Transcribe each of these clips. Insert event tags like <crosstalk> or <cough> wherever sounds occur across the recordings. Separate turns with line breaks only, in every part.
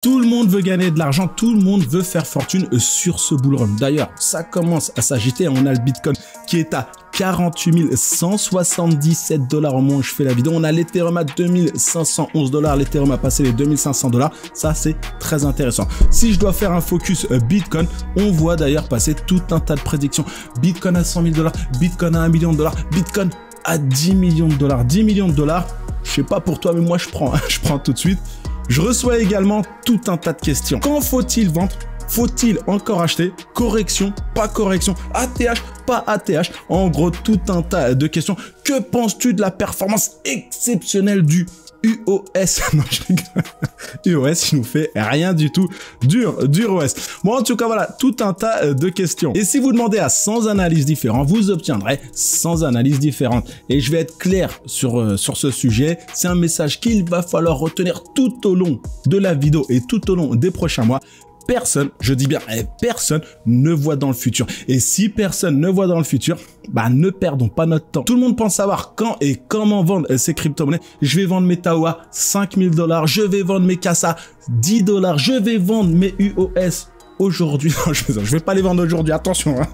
Tout le monde veut gagner de l'argent, tout le monde veut faire fortune sur ce bullrun. D'ailleurs, ça commence à s'agiter. On a le Bitcoin qui est à 48 177 dollars au moment où je fais la vidéo. On a l'Ethereum à 2511 dollars. L'Ethereum a passé les 2500 dollars. Ça, c'est très intéressant. Si je dois faire un focus euh, Bitcoin, on voit d'ailleurs passer tout un tas de prédictions. Bitcoin à 100 000 dollars, Bitcoin à 1 million de dollars, Bitcoin à 10 millions de dollars. 10 millions de dollars, je sais pas pour toi, mais moi, je prends, <laughs> je prends tout de suite. Je reçois également tout un tas de questions. Quand faut-il vendre faut-il encore acheter Correction, pas correction, ATH, pas ATH. En gros, tout un tas de questions. Que penses-tu de la performance exceptionnelle du UOS <laughs> US, il nous fait rien du tout dur, dur OS. Bon, en tout cas, voilà, tout un tas euh, de questions. Et si vous demandez à 100 analyses différentes, vous obtiendrez 100 analyses différentes. Et je vais être clair sur, euh, sur ce sujet, c'est un message qu'il va falloir retenir tout au long de la vidéo et tout au long des prochains mois personne, je dis bien eh, personne, ne voit dans le futur. Et si personne ne voit dans le futur, bah ne perdons pas notre temps. Tout le monde pense savoir quand et comment vendre euh, ces crypto-monnaies. Je vais vendre mes Tawa 5000 dollars, je vais vendre mes Casa 10 dollars, je vais vendre mes UOS aujourd'hui. <laughs> je ne vais pas les vendre aujourd'hui, attention. Hein.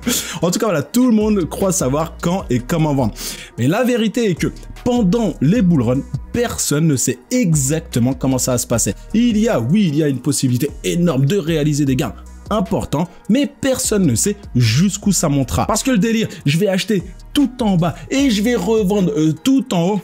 En tout cas, voilà, tout le monde croit savoir quand et comment vendre. Mais la vérité est que pendant les bull personne ne sait exactement comment ça va se passer. Il y a, oui, il y a une possibilité énorme de réaliser des gains importants mais personne ne sait jusqu'où ça montera. Parce que le délire, je vais acheter tout en bas et je vais revendre euh, tout en haut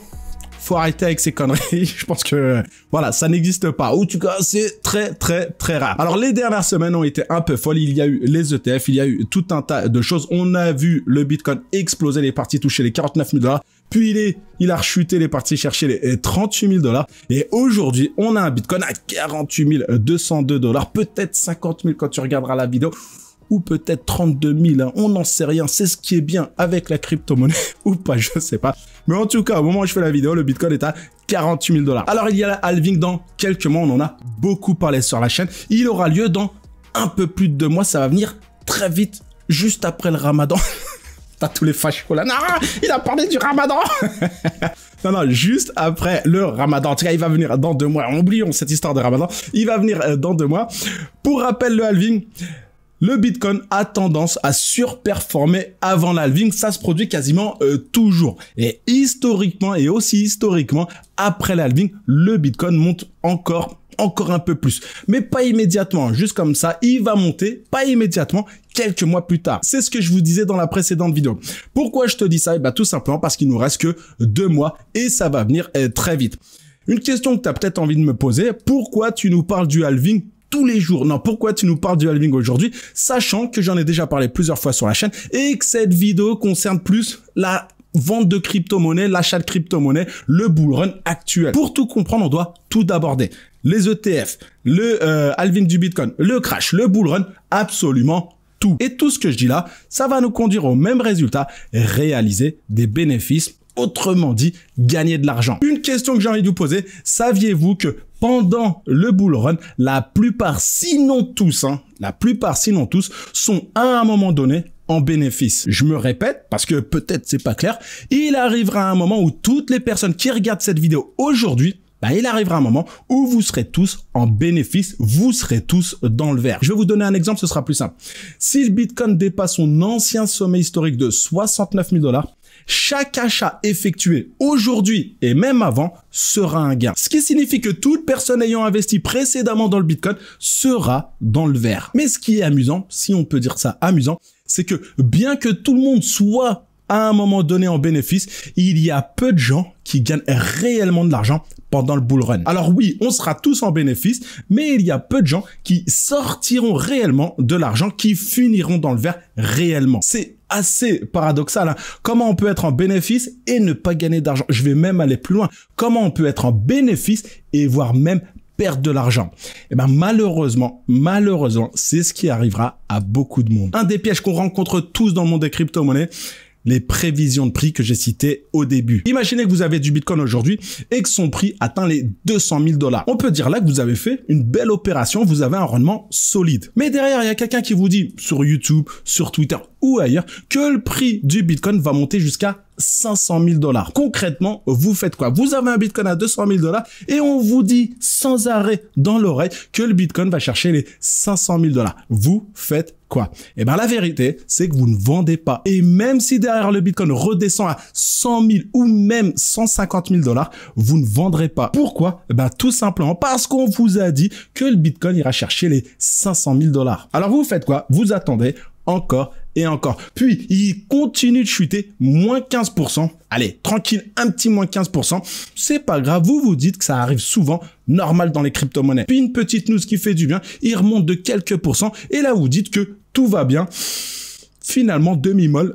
faut arrêter avec ces conneries. <laughs> je pense que voilà, ça n'existe pas. Ou en tout cas, c'est très très très rare. Alors les dernières semaines ont été un peu folles. Il y a eu les ETF, il y a eu tout un tas de choses. On a vu le Bitcoin exploser, les parties toucher les 49 000 dollars. Puis il est, il a rechuté, les parties chercher les 38 eh, 000 dollars. Et aujourd'hui, on a un Bitcoin à 48 202 dollars, peut-être 50 000 quand tu regarderas la vidéo ou peut-être 32 000. Hein. on n'en sait rien. C'est ce qui est bien avec la crypto-monnaie <laughs> ou pas, je sais pas. Mais en tout cas, au moment où je fais la vidéo, le Bitcoin est à 48 000 dollars. Alors il y a la halving dans quelques mois. On en a beaucoup parlé sur la chaîne. Il aura lieu dans un peu plus de deux mois. Ça va venir très vite, juste après le ramadan. <laughs> T'as tous les fachos Non, il a parlé du ramadan. <laughs> non, non, juste après le ramadan. En tout il va venir dans deux mois. Oublions cette histoire de ramadan. Il va venir euh, dans deux mois. Pour rappel, le halving, le Bitcoin a tendance à surperformer avant l'alving. Ça se produit quasiment euh, toujours. Et historiquement et aussi historiquement, après l'alving, le Bitcoin monte encore encore un peu plus, mais pas immédiatement, hein, juste comme ça, il va monter, pas immédiatement, quelques mois plus tard. C'est ce que je vous disais dans la précédente vidéo. Pourquoi je te dis ça bah tout simplement parce qu'il nous reste que deux mois et ça va venir euh, très vite. Une question que tu as peut-être envie de me poser, pourquoi tu nous parles du halving tous les jours. Non, pourquoi tu nous parles du halving aujourd'hui Sachant que j'en ai déjà parlé plusieurs fois sur la chaîne et que cette vidéo concerne plus la vente de crypto-monnaie, l'achat de crypto-monnaie, le bull run actuel. Pour tout comprendre, on doit tout aborder. Les ETF, le euh, halving du Bitcoin, le crash, le bull run, absolument tout. Et tout ce que je dis là, ça va nous conduire au même résultat, réaliser des bénéfices autrement dit gagner de l'argent. Une question que j'ai envie de vous poser, saviez-vous que pendant le bull run, la plupart, sinon tous, hein, la plupart, sinon tous, sont à un moment donné en bénéfice. Je me répète parce que peut-être c'est pas clair. Il arrivera un moment où toutes les personnes qui regardent cette vidéo aujourd'hui bah, il arrivera un moment où vous serez tous en bénéfice, vous serez tous dans le vert. Je vais vous donner un exemple, ce sera plus simple. Si le Bitcoin dépasse son ancien sommet historique de 69 000 dollars, chaque achat effectué aujourd'hui et même avant sera un gain. Ce qui signifie que toute personne ayant investi précédemment dans le Bitcoin sera dans le vert. Mais ce qui est amusant, si on peut dire ça amusant, c'est que bien que tout le monde soit à un moment donné en bénéfice, il y a peu de gens qui gagnent réellement de l'argent pendant le bull run. Alors oui, on sera tous en bénéfice, mais il y a peu de gens qui sortiront réellement de l'argent, qui finiront dans le vert réellement. C'est assez paradoxal. Hein. Comment on peut être en bénéfice et ne pas gagner d'argent Je vais même aller plus loin. Comment on peut être en bénéfice et voire même perdre de l'argent Eh ben malheureusement, malheureusement, c'est ce qui arrivera à beaucoup de monde. Un des pièges qu'on rencontre tous dans le monde des crypto-monnaies, les prévisions de prix que j'ai citées au début. Imaginez que vous avez du Bitcoin aujourd'hui et que son prix atteint les 200 000 dollars. On peut dire là que vous avez fait une belle opération, vous avez un rendement solide. Mais derrière, il y a quelqu'un qui vous dit sur YouTube, sur Twitter, ou ailleurs que le prix du Bitcoin va monter jusqu'à 500 000 dollars. Concrètement, vous faites quoi Vous avez un Bitcoin à 200 000 dollars et on vous dit sans arrêt dans l'oreille que le Bitcoin va chercher les 500 000 dollars. Vous faites quoi Eh bien, la vérité, c'est que vous ne vendez pas. Et même si derrière le Bitcoin redescend à 100 000 ou même 150 000 dollars, vous ne vendrez pas. Pourquoi Eh ben, tout simplement parce qu'on vous a dit que le Bitcoin ira chercher les 500 000 dollars. Alors, vous faites quoi Vous attendez encore et encore. Puis, il continue de chuter, moins 15%. Allez, tranquille, un petit moins 15%. C'est pas grave, vous vous dites que ça arrive souvent, normal dans les crypto-monnaies. Puis une petite news qui fait du bien, il remonte de quelques pourcents, et là vous dites que tout va bien. Finalement, demi-molle,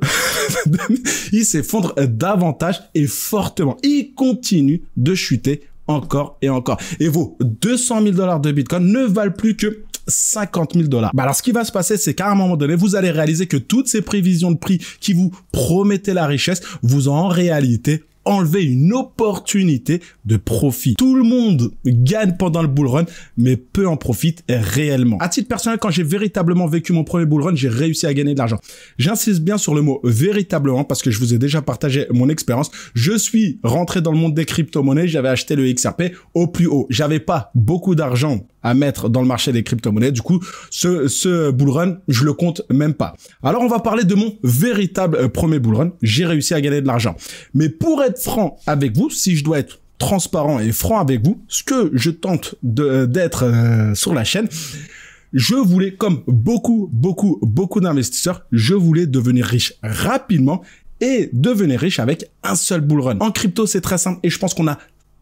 <laughs> il s'effondre davantage et fortement. Il continue de chuter encore et encore. Et vos 200 000 dollars de Bitcoin ne valent plus que 50 000 dollars. Bah, alors ce qui va se passer, c'est qu'à un moment donné, vous allez réaliser que toutes ces prévisions de prix qui vous promettaient la richesse vous ont en réalité enlever une opportunité de profit. Tout le monde gagne pendant le bull run, mais peu en profite réellement. À titre personnel, quand j'ai véritablement vécu mon premier bull run, j'ai réussi à gagner de l'argent. J'insiste bien sur le mot véritablement parce que je vous ai déjà partagé mon expérience. Je suis rentré dans le monde des crypto-monnaies, j'avais acheté le XRP au plus haut. J'avais pas beaucoup d'argent à mettre dans le marché des crypto-monnaies. Du coup, ce, ce bull run, je le compte même pas. Alors, on va parler de mon véritable euh, premier bull run. J'ai réussi à gagner de l'argent. Mais pour être franc avec vous, si je dois être transparent et franc avec vous, ce que je tente d'être euh, sur la chaîne, je voulais, comme beaucoup, beaucoup, beaucoup d'investisseurs, je voulais devenir riche rapidement et devenir riche avec un seul bull run. En crypto, c'est très simple et je pense qu'on a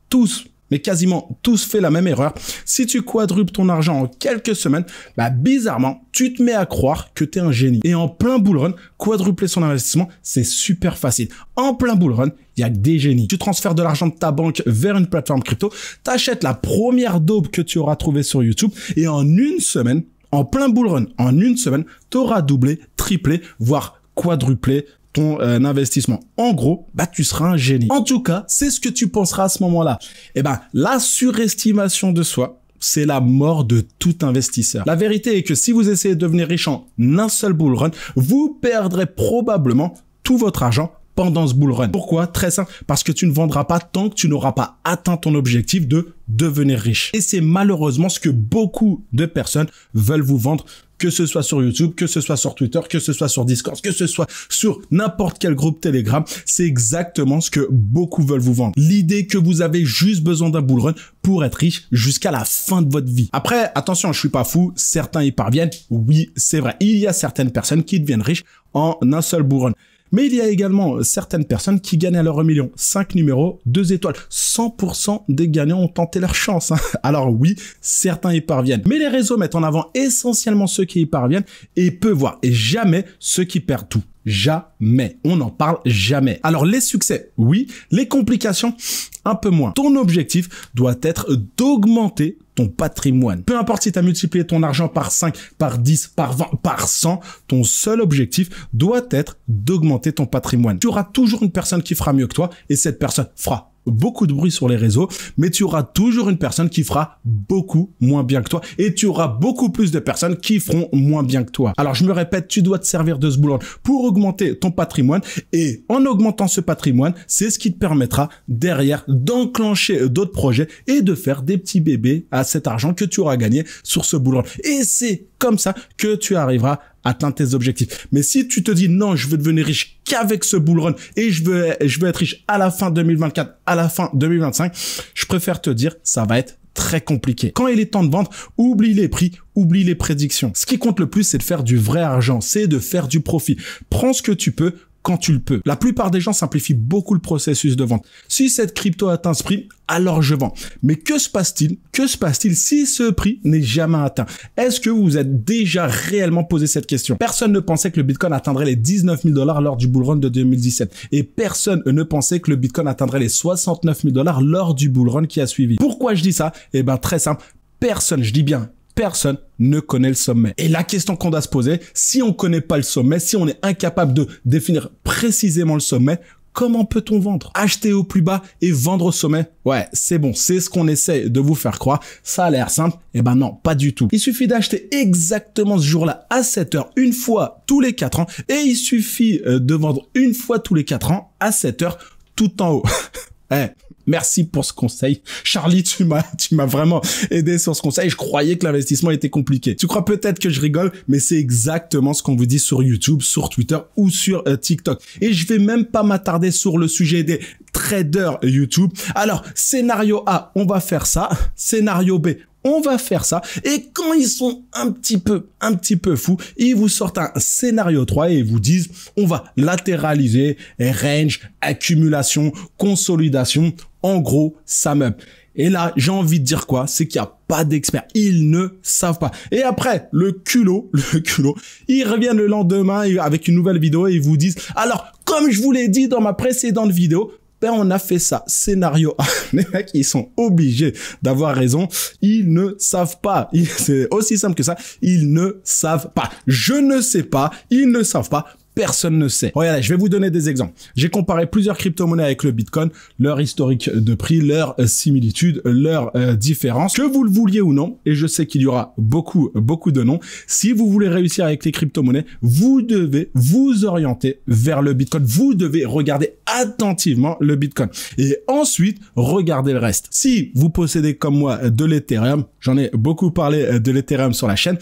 tous mais quasiment tous fait la même erreur. Si tu quadruples ton argent en quelques semaines, bah bizarrement, tu te mets à croire que tu es un génie. Et en plein bull run, quadrupler son investissement, c'est super facile. En plein bull run, il y a que des génies. Tu transfères de l'argent de ta banque vers une plateforme crypto, t'achètes la première daube que tu auras trouvée sur YouTube et en une semaine, en plein bull run, en une semaine, tu auras doublé, triplé, voire quadruplé ton euh, investissement. En gros, bah tu seras un génie. En tout cas, c'est ce que tu penseras à ce moment-là. Et eh ben, la surestimation de soi, c'est la mort de tout investisseur. La vérité est que si vous essayez de devenir riche en un seul bull run, vous perdrez probablement tout votre argent pendant ce bull run. Pourquoi Très simple, parce que tu ne vendras pas tant que tu n'auras pas atteint ton objectif de devenir riche. Et c'est malheureusement ce que beaucoup de personnes veulent vous vendre que ce soit sur YouTube, que ce soit sur Twitter, que ce soit sur Discord, que ce soit sur n'importe quel groupe Telegram, c'est exactement ce que beaucoup veulent vous vendre. L'idée que vous avez juste besoin d'un bull pour être riche jusqu'à la fin de votre vie. Après, attention, je suis pas fou, certains y parviennent, oui, c'est vrai. Il y a certaines personnes qui deviennent riches en un seul bull mais il y a également euh, certaines personnes qui gagnent à leur million. 5 numéros, 2 étoiles. 100% des gagnants ont tenté leur chance. Hein. <laughs> Alors oui, certains y parviennent. Mais les réseaux mettent en avant essentiellement ceux qui y parviennent et peu, voir et jamais ceux qui perdent tout jamais. On n'en parle jamais. Alors les succès, oui. Les complications, un peu moins. Ton objectif doit être d'augmenter ton patrimoine. Peu importe si tu as multiplié ton argent par 5, par 10, par 20, par 100, ton seul objectif doit être d'augmenter ton patrimoine. Tu auras toujours une personne qui fera mieux que toi et cette personne fera beaucoup de bruit sur les réseaux, mais tu auras toujours une personne qui fera beaucoup moins bien que toi et tu auras beaucoup plus de personnes qui feront moins bien que toi. Alors je me répète, tu dois te servir de ce boulot pour augmenter ton patrimoine et en augmentant ce patrimoine, c'est ce qui te permettra derrière d'enclencher d'autres projets et de faire des petits bébés à cet argent que tu auras gagné sur ce boulot. Et c'est comme ça que tu arriveras à atteindre tes objectifs. Mais si tu te dis non, je veux devenir riche qu'avec ce bull run et je veux, je veux être riche à la fin 2024, à la fin 2025, je préfère te dire, ça va être très compliqué. Quand il est temps de vendre, oublie les prix, oublie les prédictions. Ce qui compte le plus, c'est de faire du vrai argent, c'est de faire du profit. Prends ce que tu peux, quand tu le peux. La plupart des gens simplifient beaucoup le processus de vente. Si cette crypto atteint ce prix, alors je vends. Mais que se passe-t-il Que se passe-t-il si ce prix n'est jamais atteint Est-ce que vous vous êtes déjà réellement posé cette question Personne ne pensait que le Bitcoin atteindrait les 19 000 dollars lors du bull de 2017 et personne ne pensait que le Bitcoin atteindrait les 69 000 dollars lors du bull qui a suivi. Pourquoi je dis ça Eh ben très simple. Personne, je dis bien personne ne connaît le sommet. Et la question qu'on doit se poser, si on connaît pas le sommet, si on est incapable de définir précisément le sommet, comment peut-on vendre Acheter au plus bas et vendre au sommet Ouais, c'est bon, c'est ce qu'on essaie de vous faire croire. Ça a l'air simple. Eh ben non, pas du tout. Il suffit d'acheter exactement ce jour-là à 7 heures, une fois tous les 4 ans, et il suffit euh, de vendre une fois tous les 4 ans à 7 heures, tout en haut. <laughs> eh, Merci pour ce conseil. Charlie, tu m'as, <laughs> tu m'as vraiment aidé sur ce conseil. Je croyais que l'investissement était compliqué. Tu crois peut-être que je rigole, mais c'est exactement ce qu'on vous dit sur YouTube, sur Twitter ou sur euh, TikTok. Et je vais même pas m'attarder sur le sujet des traders YouTube. Alors, scénario A, on va faire ça. Scénario B, on va faire ça. Et quand ils sont un petit peu, un petit peu fous, ils vous sortent un scénario 3 et ils vous disent, on va latéraliser, range, accumulation, consolidation. En gros, ça même. Et là, j'ai envie de dire quoi C'est qu'il n'y a pas d'experts. Ils ne savent pas. Et après, le culot, <laughs> le culot, ils reviennent le lendemain avec une nouvelle vidéo et ils vous disent, alors, comme je vous l'ai dit dans ma précédente vidéo, ben on a fait ça, scénario. <laughs> les mecs, ils sont obligés d'avoir raison. Ils ne savent pas. C'est aussi simple que ça. Ils ne savent pas. Je ne sais pas. Ils ne savent pas personne ne sait. Regardez, je vais vous donner des exemples. J'ai comparé plusieurs crypto-monnaies avec le Bitcoin, leur historique de prix, leur euh, similitude, leur différences. Euh, différence, que vous le vouliez ou non, et je sais qu'il y aura beaucoup, beaucoup de noms. Si vous voulez réussir avec les crypto-monnaies, vous devez vous orienter vers le Bitcoin. Vous devez regarder attentivement le Bitcoin. Et ensuite, regardez le reste. Si vous possédez comme moi de l'Ethereum, j'en ai beaucoup parlé euh, de l'Ethereum sur la chaîne,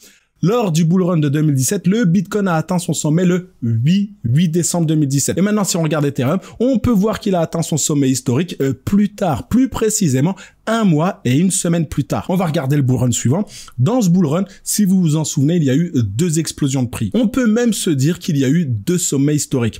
lors du bull run de 2017, le Bitcoin a atteint son sommet le 8, décembre 2017. Et maintenant, si on regarde Ethereum, on peut voir qu'il a atteint son sommet historique euh, plus tard, plus précisément un mois et une semaine plus tard. On va regarder le bull run suivant. Dans ce bull run, si vous vous en souvenez, il y a eu deux explosions de prix. On peut même se dire qu'il y a eu deux sommets historiques.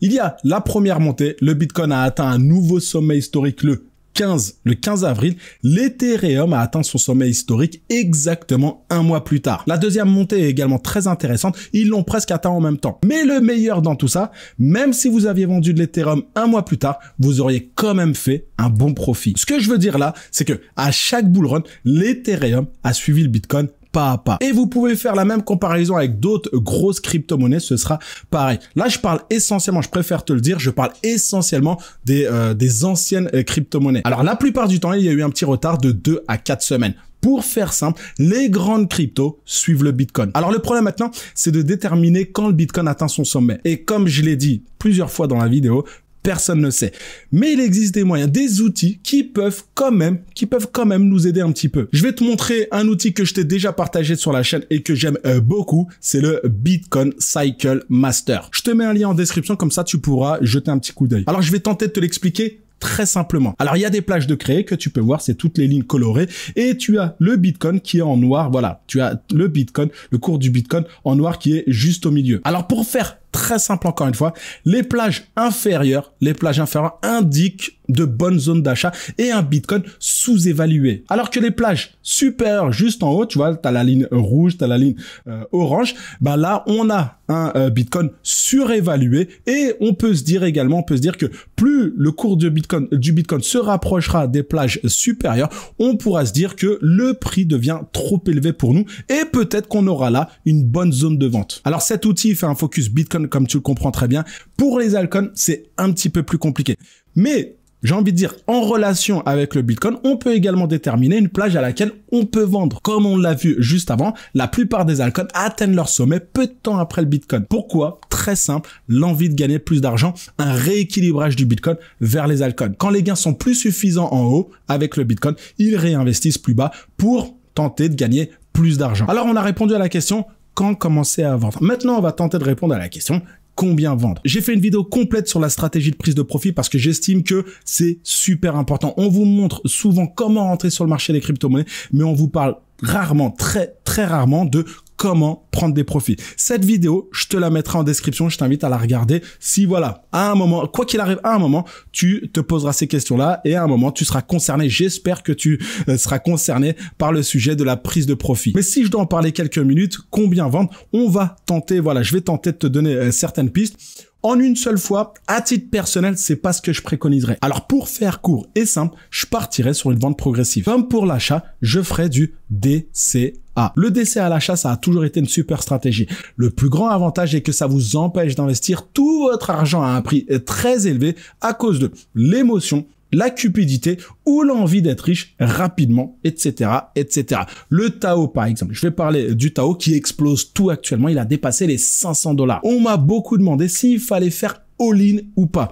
Il y a la première montée, le Bitcoin a atteint un nouveau sommet historique le 15, le 15 avril, l'Ethereum a atteint son sommet historique exactement un mois plus tard. La deuxième montée est également très intéressante, ils l'ont presque atteint en même temps. Mais le meilleur dans tout ça, même si vous aviez vendu de l'Ethereum un mois plus tard, vous auriez quand même fait un bon profit. Ce que je veux dire là, c'est que à chaque bull run, l'Ethereum a suivi le Bitcoin et vous pouvez faire la même comparaison avec d'autres grosses crypto-monnaies, ce sera pareil. Là, je parle essentiellement, je préfère te le dire, je parle essentiellement des, euh, des anciennes euh, crypto-monnaies. Alors, la plupart du temps, il y a eu un petit retard de 2 à 4 semaines. Pour faire simple, les grandes cryptos suivent le Bitcoin. Alors le problème maintenant, c'est de déterminer quand le Bitcoin atteint son sommet. Et comme je l'ai dit plusieurs fois dans la vidéo, personne ne sait. Mais il existe des moyens, des outils qui peuvent quand même, qui peuvent quand même nous aider un petit peu. Je vais te montrer un outil que je t'ai déjà partagé sur la chaîne et que j'aime euh, beaucoup, c'est le Bitcoin Cycle Master. Je te mets un lien en description, comme ça tu pourras jeter un petit coup d'œil. Alors je vais tenter de te l'expliquer très simplement. Alors il y a des plages de créer que tu peux voir, c'est toutes les lignes colorées et tu as le Bitcoin qui est en noir, voilà, tu as le Bitcoin, le cours du Bitcoin en noir qui est juste au milieu. Alors pour faire très simple encore une fois. Les plages inférieures, les plages inférieures indiquent de bonnes zones d'achat et un Bitcoin sous-évalué. Alors que les plages supérieures, juste en haut, tu vois, tu as la ligne rouge, tu as la ligne euh, orange, bah là, on a un euh, Bitcoin surévalué et on peut se dire également, on peut se dire que plus le cours du Bitcoin, du Bitcoin se rapprochera des plages supérieures, on pourra se dire que le prix devient trop élevé pour nous et peut-être qu'on aura là une bonne zone de vente. Alors cet outil fait un focus Bitcoin comme tu le comprends très bien. Pour les alcones, c'est un petit peu plus compliqué. Mais j'ai envie de dire, en relation avec le Bitcoin, on peut également déterminer une plage à laquelle on peut vendre. Comme on l'a vu juste avant, la plupart des alcones atteignent leur sommet peu de temps après le Bitcoin. Pourquoi Très simple, l'envie de gagner plus d'argent, un rééquilibrage du Bitcoin vers les alcones. Quand les gains sont plus suffisants en haut avec le Bitcoin, ils réinvestissent plus bas pour tenter de gagner plus d'argent. Alors on a répondu à la question quand commencer à vendre Maintenant, on va tenter de répondre à la question combien vendre. J'ai fait une vidéo complète sur la stratégie de prise de profit parce que j'estime que c'est super important. On vous montre souvent comment rentrer sur le marché des crypto-monnaies, mais on vous parle rarement, très très rarement de comment prendre des profits. Cette vidéo, je te la mettrai en description, je t'invite à la regarder. Si voilà, à un moment, quoi qu'il arrive, à un moment, tu te poseras ces questions-là et à un moment, tu seras concerné. J'espère que tu euh, seras concerné par le sujet de la prise de profit. Mais si je dois en parler quelques minutes, combien vendre On va tenter, voilà, je vais tenter de te donner euh, certaines pistes en une seule fois, à titre personnel, c'est pas ce que je préconiserais. Alors pour faire court et simple, je partirai sur une vente progressive. Comme pour l'achat, je ferai du DCA. le DCA à l'achat, ça a toujours été une super stratégie. Le plus grand avantage est que ça vous empêche d'investir tout votre argent à un prix très élevé à cause de l'émotion, la cupidité ou l'envie d'être riche rapidement, etc., etc. Le Tao, par exemple. Je vais parler du Tao qui explose tout actuellement. Il a dépassé les 500 dollars. On m'a beaucoup demandé s'il fallait faire all-in ou pas.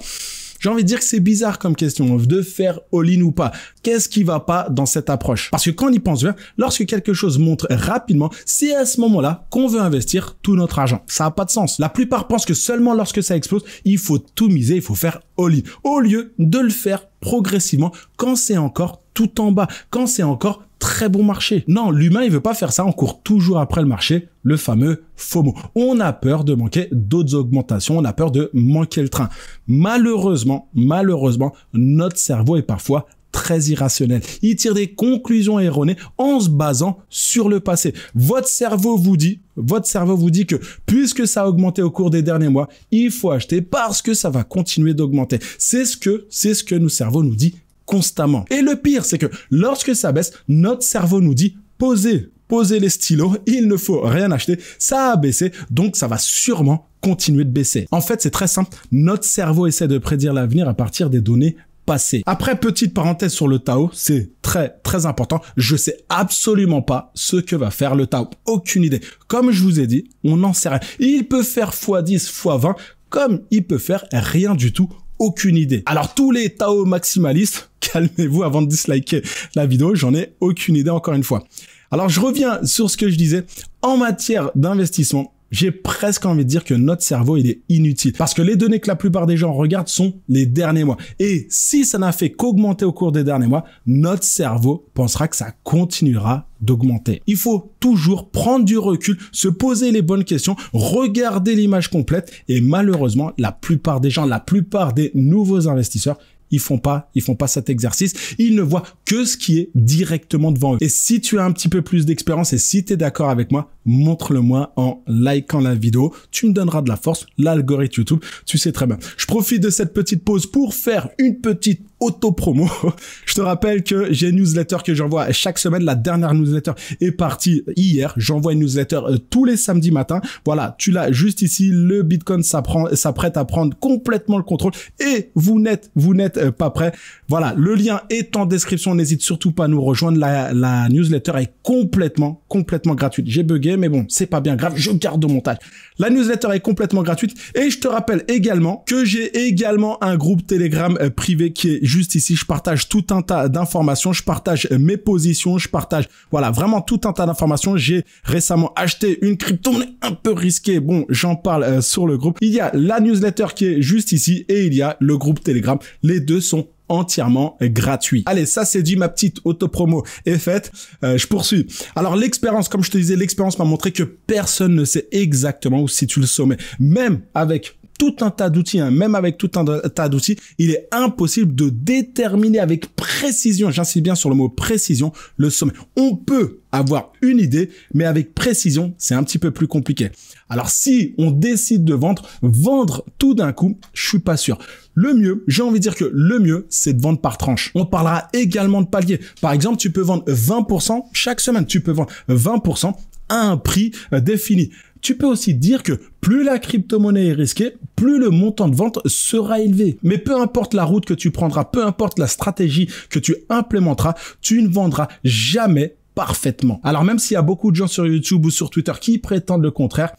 J'ai envie de dire que c'est bizarre comme question hein, de faire all-in ou pas. Qu'est-ce qui va pas dans cette approche Parce que quand on y pense bien, lorsque quelque chose montre rapidement, c'est à ce moment-là qu'on veut investir tout notre argent. Ça n'a pas de sens. La plupart pensent que seulement lorsque ça explose, il faut tout miser, il faut faire all-in. Au lieu de le faire progressivement quand c'est encore tout en bas, quand c'est encore très bon marché. Non, l'humain, il veut pas faire ça. On court toujours après le marché, le fameux FOMO. On a peur de manquer d'autres augmentations. On a peur de manquer le train. Malheureusement, malheureusement, notre cerveau est parfois très irrationnel. Il tire des conclusions erronées en se basant sur le passé. Votre cerveau vous dit, votre cerveau vous dit que puisque ça a augmenté au cours des derniers mois, il faut acheter parce que ça va continuer d'augmenter. C'est ce que, c'est ce que nos cerveaux nous dit constamment. Et le pire, c'est que lorsque ça baisse, notre cerveau nous dit posez, posez les stylos, <laughs> il ne faut rien acheter, ça a baissé, donc ça va sûrement continuer de baisser. En fait, c'est très simple, notre cerveau essaie de prédire l'avenir à partir des données passées. Après, petite parenthèse sur le Tao, c'est très très important, je sais absolument pas ce que va faire le Tao, aucune idée. Comme je vous ai dit, on n'en sait rien. Il peut faire x10, x20, comme il peut faire rien du tout aucune idée. Alors tous les Tao maximalistes, <laughs> calmez-vous avant de disliker la vidéo, j'en ai aucune idée encore une fois. Alors je reviens sur ce que je disais en matière d'investissement j'ai presque envie de dire que notre cerveau, il est inutile. Parce que les données que la plupart des gens regardent sont les derniers mois. Et si ça n'a fait qu'augmenter au cours des derniers mois, notre cerveau pensera que ça continuera d'augmenter. Il faut toujours prendre du recul, se poser les bonnes questions, regarder l'image complète. Et malheureusement, la plupart des gens, la plupart des nouveaux investisseurs ils font pas, ils font pas cet exercice. Ils ne voient que ce qui est directement devant eux. Et si tu as un petit peu plus d'expérience et si tu es d'accord avec moi, montre-le-moi en likant la vidéo. Tu me donneras de la force, l'algorithme YouTube, tu sais très bien. Je profite de cette petite pause pour faire une petite auto-promo. <laughs> Je te rappelle que j'ai une newsletter que j'envoie chaque semaine. La dernière newsletter est partie hier. J'envoie une newsletter euh, tous les samedis matin. Voilà, tu l'as juste ici. Le Bitcoin s'apprête à prendre complètement le contrôle et vous n'êtes vous n'êtes euh, pas prêt. Voilà, le lien est en description. N'hésite surtout pas à nous rejoindre. La, newsletter est complètement complètement gratuite. J'ai buggé mais bon, c'est pas bien grave, je garde au montage. La newsletter est complètement gratuite et je te rappelle également que j'ai également un groupe Telegram euh, privé qui est juste ici. Je partage tout un tas d'informations, je partage euh, mes positions, je partage, voilà, vraiment tout un tas d'informations. J'ai récemment acheté une crypto un peu risquée. Bon, j'en parle euh, sur le groupe. Il y a la newsletter qui est juste ici et il y a le groupe Telegram. Les deux sont entièrement gratuit. Allez, ça c'est dit, ma petite auto-promo est faite. Euh, je poursuis. Alors l'expérience, comme je te disais, l'expérience m'a montré que personne ne sait exactement où situe le sommet. Même avec tout un tas d'outils, hein. même avec tout un tas d'outils, il est impossible de déterminer avec précision, j'insiste bien sur le mot précision, le sommet. On peut avoir une idée, mais avec précision, c'est un petit peu plus compliqué. Alors si on décide de vendre, vendre tout d'un coup, je suis pas sûr. Le mieux, j'ai envie de dire que le mieux, c'est de vendre par tranche. On parlera également de paliers. Par exemple, tu peux vendre 20% chaque semaine. Tu peux vendre 20% à un prix euh, défini tu peux aussi dire que plus la crypto-monnaie est risquée, plus le montant de vente sera élevé. Mais peu importe la route que tu prendras, peu importe la stratégie que tu implémenteras, tu ne vendras jamais parfaitement. Alors même s'il y a beaucoup de gens sur YouTube ou sur Twitter qui prétendent le contraire,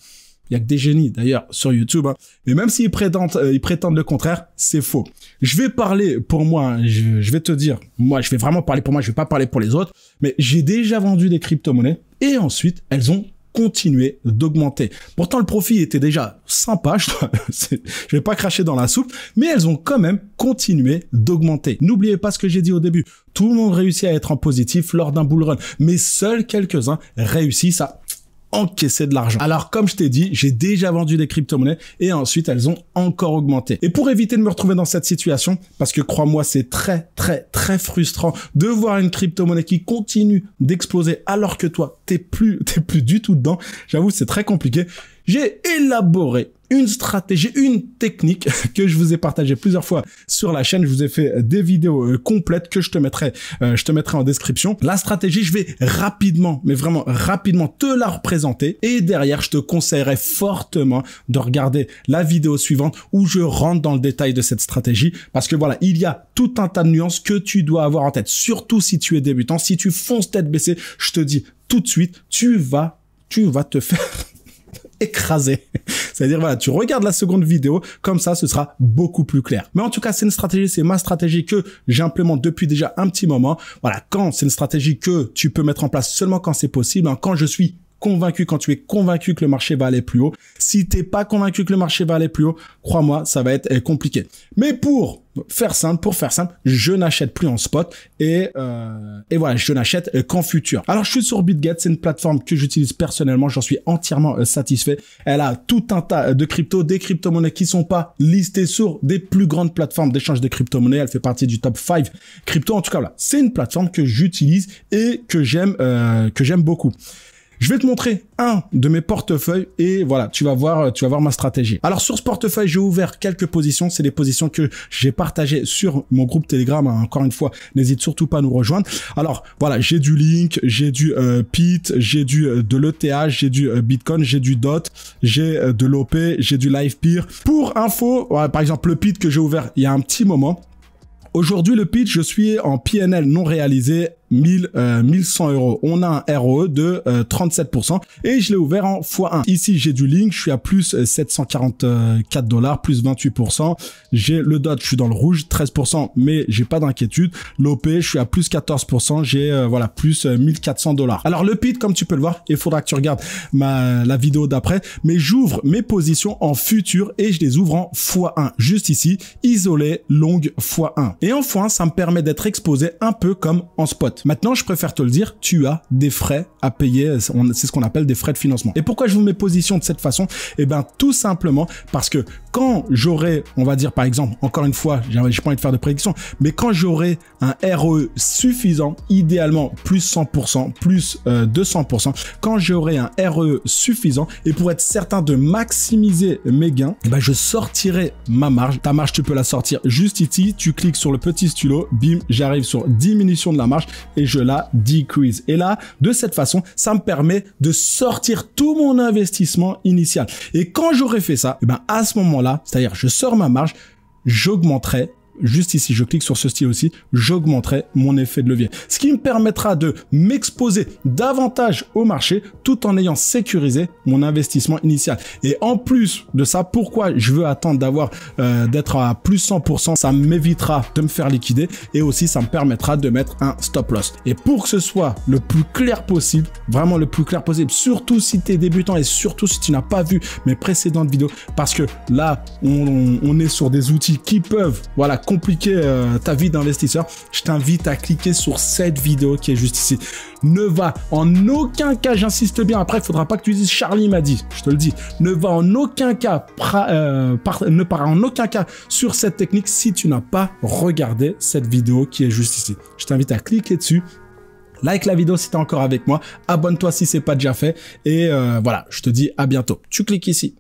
il y a que des génies d'ailleurs sur YouTube, hein. mais même s'ils prétendent, euh, ils prétendent le contraire, c'est faux. Je vais parler pour moi, hein. je, je, vais te dire, moi je vais vraiment parler pour moi, je vais pas parler pour les autres, mais j'ai déjà vendu des crypto-monnaies et ensuite elles ont continuer d'augmenter. Pourtant, le profit était déjà sympa, <laughs> je, vais pas cracher dans la soupe, mais elles ont quand même continué d'augmenter. N'oubliez pas ce que j'ai dit au début, tout le monde réussit à être en positif lors d'un bull run, mais seuls quelques-uns réussissent à encaisser de l'argent. Alors comme je t'ai dit, j'ai déjà vendu des crypto-monnaies et ensuite elles ont encore augmenté. Et pour éviter de me retrouver dans cette situation, parce que crois-moi, c'est très très très frustrant de voir une crypto-monnaie qui continue d'exploser alors que toi, t'es plus, <laughs> t'es plus du tout dedans. J'avoue, c'est très compliqué. J'ai élaboré une stratégie, une technique <laughs> que je vous ai partagée plusieurs fois sur la chaîne. Je vous ai fait euh, des vidéos euh, complètes que je te mettrai, euh, je te mettrai en description. La stratégie, je vais rapidement, mais vraiment rapidement te la représenter. Et derrière, je te conseillerais fortement de regarder la vidéo suivante où je rentre dans le détail de cette stratégie parce que voilà, il y a tout un tas de nuances que tu dois avoir en tête, surtout si tu es débutant. Si tu fonces tête baissée, je te dis tout de suite, tu vas, tu vas te faire <laughs> écrasé. <laughs> C'est-à-dire, voilà, tu regardes la seconde vidéo, comme ça, ce sera beaucoup plus clair. Mais en tout cas, c'est une stratégie, c'est ma stratégie que j'implémente depuis déjà un petit moment. Voilà, quand c'est une stratégie que tu peux mettre en place seulement quand c'est possible, hein, quand je suis convaincu, quand tu es convaincu que le marché va aller plus haut. Si t'es pas convaincu que le marché va aller plus haut, crois-moi, ça va être euh, compliqué. Mais pour faire simple, pour faire simple, je n'achète plus en spot et euh, et voilà, je n'achète euh, qu'en futur. Alors je suis sur BitGet, c'est une plateforme que j'utilise personnellement, j'en suis entièrement euh, satisfait. Elle a tout un tas de crypto, des crypto-monnaies qui sont pas listées sur des plus grandes plateformes d'échange de crypto-monnaies. Elle fait partie du top 5 crypto. En tout cas, là, c'est une plateforme que j'utilise et que j'aime que j'aime beaucoup. Je vais te montrer un de mes portefeuilles et voilà, tu vas voir, tu vas voir ma stratégie. Alors sur ce portefeuille, j'ai ouvert quelques positions. C'est des positions que j'ai partagées sur mon groupe Telegram. Hein. Encore une fois, n'hésite surtout pas à nous rejoindre. Alors voilà, j'ai du Link, j'ai du euh, PIT, j'ai du euh, de l'ETH, j'ai du euh, Bitcoin, j'ai du DOT, j'ai de l'OP, j'ai du LivePeer. Pour info, par exemple le PIT que j'ai ouvert il y a un petit moment. Aujourd'hui, le PIT, je suis en PNL non réalisé 1000, euh, 1100 euros. On a un ROE de 37% euh, et je l'ai ouvert en x1. Ici, j'ai du link, je suis à plus 744 euh, dollars, plus 28%. J'ai le dot, je suis dans le rouge, 13%, mais j'ai pas d'inquiétude. L'OP, je suis à plus 14%, j'ai euh, voilà plus 1400 dollars. Alors le PIT, comme tu peux le voir, il faudra que tu regardes la vidéo d'après, mais j'ouvre mes positions en futur et je les ouvre en x1. Juste ici, isolé, longue x1. Et en x1, ça me permet d'être exposé un peu comme en spot. Maintenant, je préfère te le dire, tu as des frais à payer. Euh, c'est ce qu'on appelle des frais de financement. Et pourquoi je vous mets position de cette façon Eh bien, tout simplement parce que quand j'aurai, on va dire par exemple, encore une fois, j'ai pas envie de faire de prédiction, mais quand j'aurai un RE suffisant, idéalement plus 100%, plus 200%, euh, quand j'aurai un RE suffisant et pour être certain de maximiser mes gains, eh ben, je sortirai ma marge. Ta marge, tu peux la sortir juste ici. Tu cliques sur le petit stylo, bim, j'arrive sur diminution de la marge et je la decrease. Et là, de cette façon, ça me permet de sortir tout mon investissement initial. Et quand j'aurai fait ça, eh ben à ce moment-là, c'est-à-dire je sors ma marge, j'augmenterai juste ici, je clique sur ce style aussi, j'augmenterai mon effet de levier. Ce qui me permettra de m'exposer davantage au marché tout en ayant sécurisé mon investissement initial. Et en plus de ça, pourquoi je veux attendre d'avoir euh, d'être à plus 100%, ça m'évitera de me faire liquider et aussi ça me permettra de mettre un stop loss. Et pour que ce soit le plus clair possible, vraiment le plus clair possible, surtout si tu es débutant et surtout si tu n'as pas vu mes précédentes vidéos, parce que là, on, on est sur des outils qui peuvent, voilà, compliquer euh, ta vie d'investisseur, je t'invite à cliquer sur cette vidéo qui est juste ici. Ne va en aucun cas, j'insiste bien, après il ne faudra pas que tu dises Charlie m'a dit, je te le dis, ne va en aucun cas, euh, ne pars en aucun cas sur cette technique si tu n'as pas regardé cette vidéo qui est juste ici. Je t'invite à cliquer dessus Like la vidéo si es encore avec moi, abonne-toi si c'est pas déjà fait, et euh, voilà, je te dis à bientôt. Tu cliques ici.